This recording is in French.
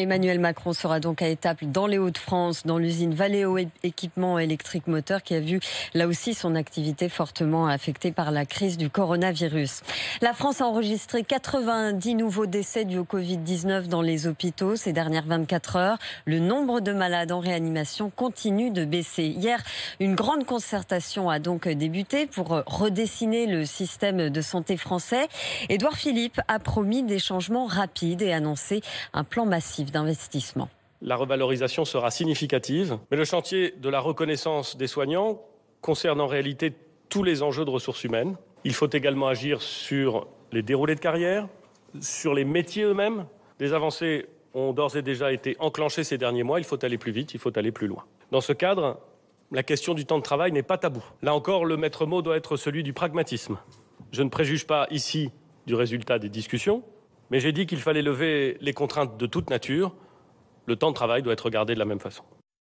Emmanuel Macron sera donc à étape dans les Hauts-de-France, dans l'usine Valeo Équipement électrique moteur qui a vu là aussi son activité fortement affectée par la crise du coronavirus. La France a enregistré 90 nouveaux décès dus au Covid-19 dans les hôpitaux ces dernières 24 heures. Le nombre de malades en réanimation continue de baisser. Hier, une grande concertation a donc débuté pour redessiner le système de santé français. Édouard Philippe a promis des changements rapides et annoncé un plan massif d'investissement. La revalorisation sera significative, mais le chantier de la reconnaissance des soignants concerne en réalité tous les enjeux de ressources humaines. Il faut également agir sur les déroulés de carrière, sur les métiers eux-mêmes. Des avancées ont d'ores et déjà été enclenchées ces derniers mois. Il faut aller plus vite, il faut aller plus loin. Dans ce cadre, la question du temps de travail n'est pas tabou. Là encore, le maître mot doit être celui du pragmatisme. Je ne préjuge pas ici du résultat des discussions. Mais j'ai dit qu'il fallait lever les contraintes de toute nature. Le temps de travail doit être regardé de la même façon.